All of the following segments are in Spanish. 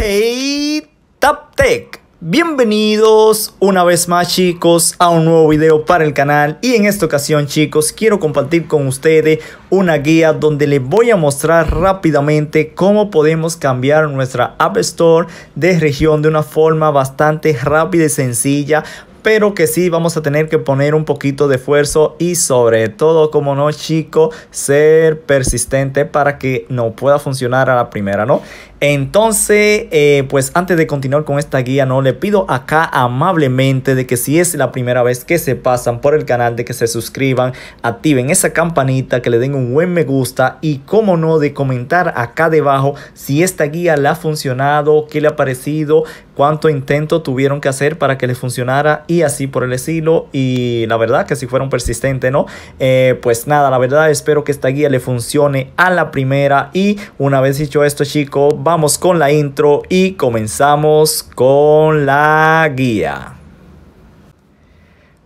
Hey TAPTECH bienvenidos una vez más chicos a un nuevo video para el canal y en esta ocasión chicos quiero compartir con ustedes una guía donde les voy a mostrar rápidamente cómo podemos cambiar nuestra App Store de región de una forma bastante rápida y sencilla pero que sí vamos a tener que poner un poquito de esfuerzo y sobre todo, como no, chico, ser persistente para que no pueda funcionar a la primera, ¿no? Entonces, eh, pues antes de continuar con esta guía, no le pido acá amablemente de que si es la primera vez que se pasan por el canal, de que se suscriban, activen esa campanita, que le den un buen me gusta y, como no, de comentar acá debajo si esta guía le ha funcionado, qué le ha parecido, cuánto intento tuvieron que hacer para que le funcionara y así por el estilo. Y la verdad que si fueron persistentes, persistente, ¿no? Eh, pues nada, la verdad espero que esta guía le funcione a la primera. Y una vez dicho esto, chicos, vamos con la intro y comenzamos con la guía.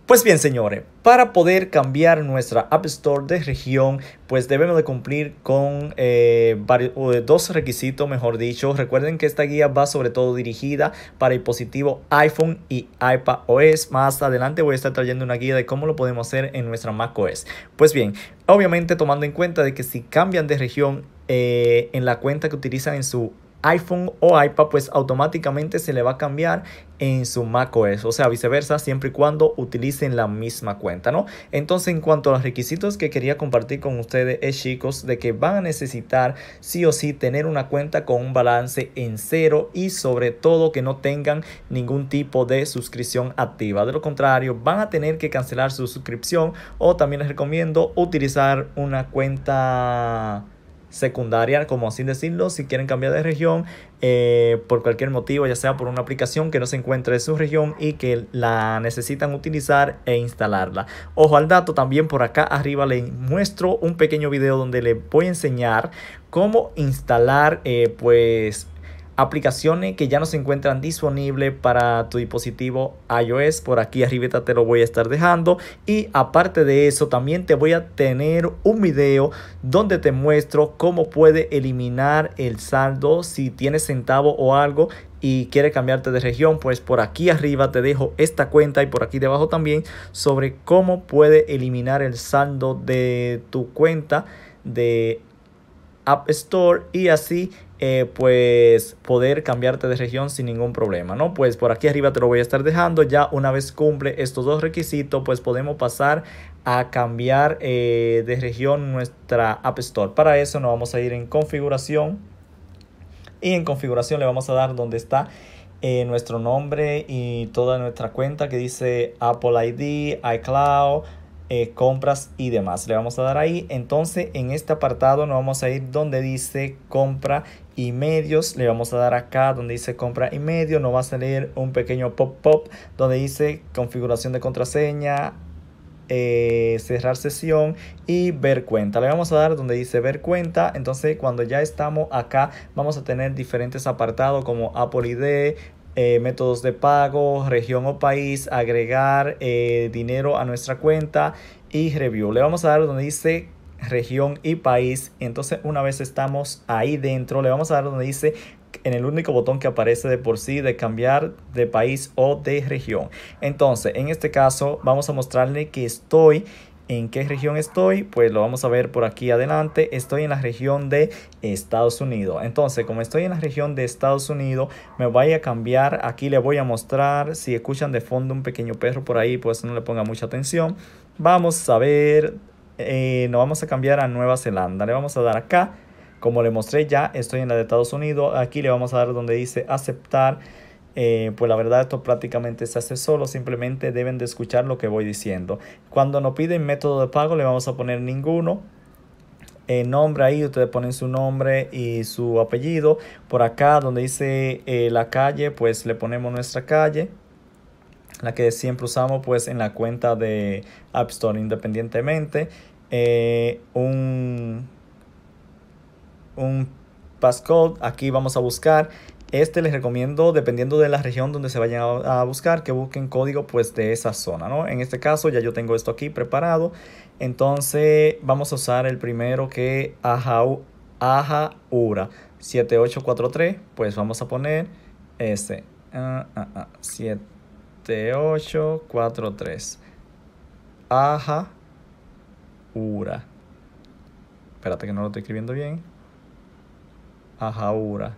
Pues bien, señores, para poder cambiar nuestra App Store de región, pues debemos de cumplir con eh, varios, dos requisitos, mejor dicho. Recuerden que esta guía va sobre todo dirigida para positivo iPhone y iPad OS. Más adelante voy a estar trayendo una guía de cómo lo podemos hacer en nuestra macOS. Pues bien, obviamente tomando en cuenta de que si cambian de región eh, en la cuenta que utilizan en su iPhone o iPad, pues automáticamente se le va a cambiar en su macOS, o sea, viceversa, siempre y cuando utilicen la misma cuenta, ¿no? Entonces, en cuanto a los requisitos que quería compartir con ustedes es, eh, chicos, de que van a necesitar sí o sí tener una cuenta con un balance en cero y sobre todo que no tengan ningún tipo de suscripción activa. De lo contrario, van a tener que cancelar su suscripción o también les recomiendo utilizar una cuenta secundaria, como así decirlo, si quieren cambiar de región eh, por cualquier motivo, ya sea por una aplicación que no se encuentre en su región y que la necesitan utilizar e instalarla. Ojo al dato, también por acá arriba les muestro un pequeño video donde les voy a enseñar cómo instalar eh, pues aplicaciones que ya no se encuentran disponibles para tu dispositivo iOS. Por aquí arriba te lo voy a estar dejando. Y aparte de eso, también te voy a tener un video donde te muestro cómo puede eliminar el saldo si tienes centavo o algo y quiere cambiarte de región, pues por aquí arriba te dejo esta cuenta y por aquí debajo también sobre cómo puede eliminar el saldo de tu cuenta de App Store y así eh, pues poder cambiarte de región sin ningún problema, ¿no? Pues por aquí arriba te lo voy a estar dejando. Ya una vez cumple estos dos requisitos, pues podemos pasar a cambiar eh, de región nuestra App Store. Para eso nos vamos a ir en configuración y en configuración le vamos a dar donde está eh, nuestro nombre y toda nuestra cuenta que dice Apple ID, iCloud, eh, compras y demás. Le vamos a dar ahí. Entonces en este apartado nos vamos a ir donde dice compra y medios. Le vamos a dar acá donde dice compra y medio. Nos va a salir un pequeño pop pop donde dice configuración de contraseña. Eh, cerrar sesión y ver cuenta le vamos a dar donde dice ver cuenta entonces cuando ya estamos acá vamos a tener diferentes apartados como Apple ID eh, métodos de pago, región o país, agregar eh, dinero a nuestra cuenta y review. Le vamos a dar donde dice región y país. Entonces una vez estamos ahí dentro, le vamos a dar donde dice en el único botón que aparece de por sí de cambiar de país o de región. Entonces, en este caso, vamos a mostrarle que estoy ¿En qué región estoy? Pues lo vamos a ver por aquí adelante. Estoy en la región de Estados Unidos. Entonces, como estoy en la región de Estados Unidos, me voy a cambiar. Aquí le voy a mostrar. Si escuchan de fondo un pequeño perro por ahí, pues no le ponga mucha atención. Vamos a ver. Eh, nos vamos a cambiar a Nueva Zelanda. Le vamos a dar acá. Como le mostré ya, estoy en la de Estados Unidos. Aquí le vamos a dar donde dice aceptar eh, pues la verdad esto prácticamente se hace solo, simplemente deben de escuchar lo que voy diciendo. Cuando nos piden método de pago le vamos a poner ninguno. el eh, nombre ahí, ustedes ponen su nombre y su apellido. Por acá donde dice eh, la calle, pues le ponemos nuestra calle. La que siempre usamos pues en la cuenta de App Store independientemente. un, un passcode, aquí vamos a buscar este les recomiendo, dependiendo de la región donde se vayan a, buscar, que busquen código pues de esa zona, En este caso ya yo tengo esto aquí preparado. Entonces vamos a usar el primero que Ajaura Aja, 7843, pues vamos a poner este 7843 Aja Ura. Espérate que no lo estoy escribiendo bien. Ajaura.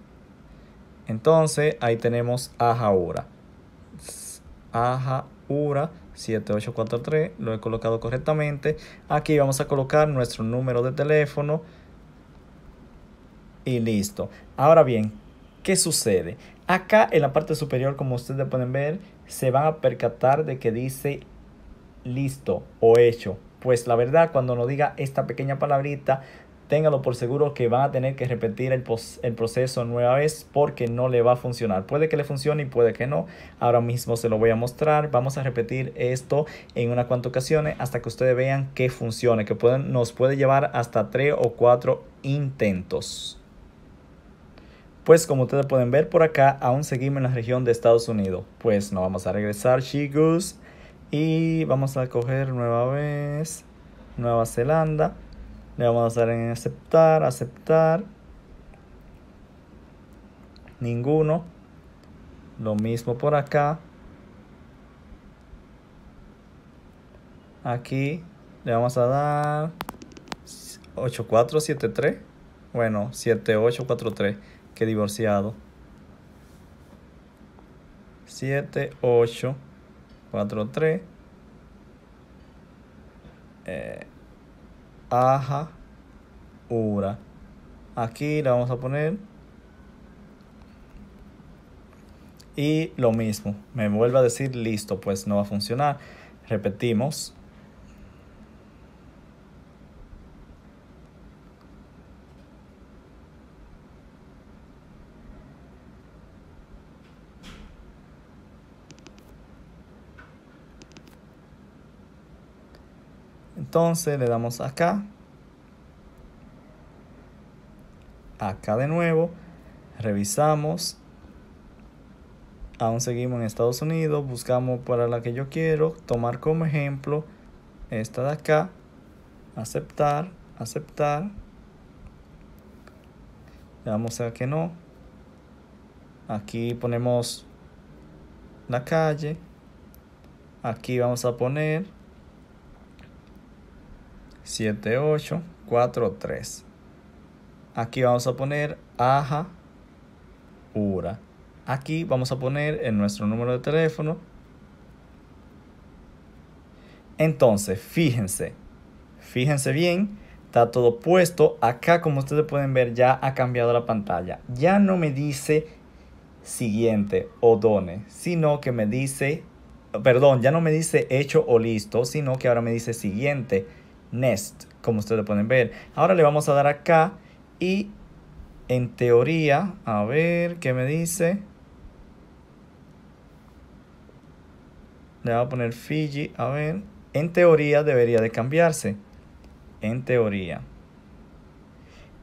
Entonces ahí tenemos Ajaura. Ajaura 7843, lo he colocado correctamente. Aquí vamos a colocar nuestro número de teléfono y listo. Ahora bien, ¿qué sucede? Acá en la parte superior, como ustedes pueden ver, se van a percatar de que dice listo o hecho. Pues la verdad, cuando nos diga esta pequeña palabrita, téngalo por seguro que va a tener que repetir el, proceso nueva vez porque no le va a funcionar. Puede que le funcione y puede que no. Ahora mismo se lo voy a mostrar. Vamos a repetir esto en una cuanta ocasiones hasta que ustedes vean que funcione, que pueden, nos puede llevar hasta 3 o 4 intentos. Pues como ustedes pueden ver por acá, aún seguimos en la región de Estados Unidos. Pues nos vamos a regresar, chicos Y vamos a coger nueva vez Nueva Zelanda. Le vamos a dar en aceptar, aceptar. Ninguno. Lo mismo por acá. Aquí le vamos a dar 8473. Bueno, 7843. Que divorciado. 7843. Eh Aja. Ura. Aquí le vamos a poner. Y lo mismo. Me vuelve a decir listo. Pues no va a funcionar. Repetimos. Entonces le damos acá. Acá de nuevo. Revisamos. Aún seguimos en Estados Unidos. Buscamos para la que yo quiero. Tomar como ejemplo esta de acá. Aceptar. Aceptar. Le damos a que no. Aquí ponemos la calle. Aquí vamos a poner 7843. Aquí vamos a poner AJA URA. Aquí vamos a poner en nuestro número de teléfono. Entonces, fíjense, fíjense bien, está todo puesto. Acá, como ustedes pueden ver, ya ha cambiado la pantalla. Ya no me dice siguiente o done, sino que me dice, perdón, ya no me dice hecho o listo, sino que ahora me dice siguiente Nest, como ustedes pueden ver. Ahora le vamos a dar acá y en teoría, a ver qué me dice. Le voy a poner Fiji, a ver. En teoría debería de cambiarse. En teoría.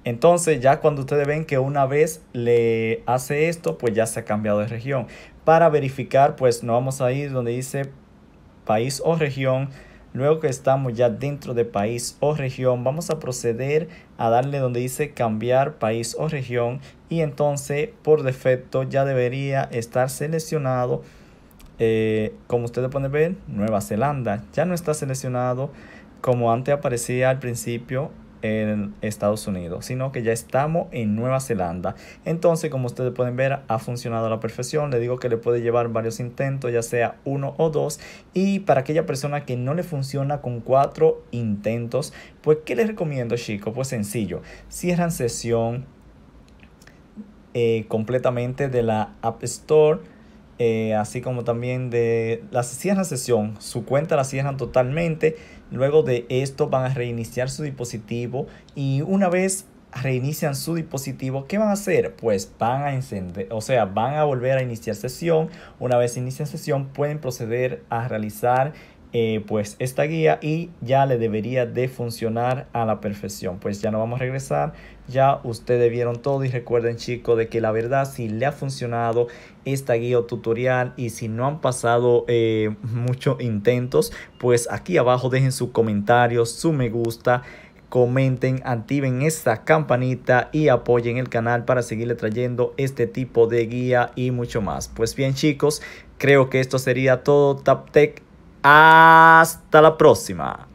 Entonces ya cuando ustedes ven que una vez le hace esto, pues ya se ha cambiado de región. Para verificar, pues nos vamos a ir donde dice país o región Luego que estamos ya dentro de país o región, vamos a proceder a darle donde dice cambiar país o región y entonces por defecto ya debería estar seleccionado, eh, como ustedes pueden ver, Nueva Zelanda. Ya no está seleccionado como antes aparecía al principio en Estados Unidos, sino que ya estamos en Nueva Zelanda. Entonces, como ustedes pueden ver, ha funcionado a la perfección. Le digo que le puede llevar varios intentos, ya sea uno o dos. Y para aquella persona que no le funciona con cuatro intentos, pues, ¿qué les recomiendo, chico Pues sencillo, cierran sesión eh, completamente de la App Store eh, así como también de la cierran sesión, su cuenta la cierran totalmente. Luego de esto van a reiniciar su dispositivo y una vez reinician su dispositivo, ¿qué van a hacer? Pues van a encender, o sea, van a volver a iniciar sesión. Una vez inician sesión, pueden proceder a realizar eh, pues esta guía y ya le debería de funcionar a la perfección. Pues ya no vamos a regresar, ya ustedes vieron todo y recuerden chicos de que la verdad si le ha funcionado esta guía o tutorial y si no han pasado eh, muchos intentos, pues aquí abajo dejen su comentario, su me gusta comenten, activen esta campanita y apoyen el canal para seguirle trayendo este tipo de guía y mucho más. Pues bien chicos, creo que esto sería todo. tech Hasta la prossima!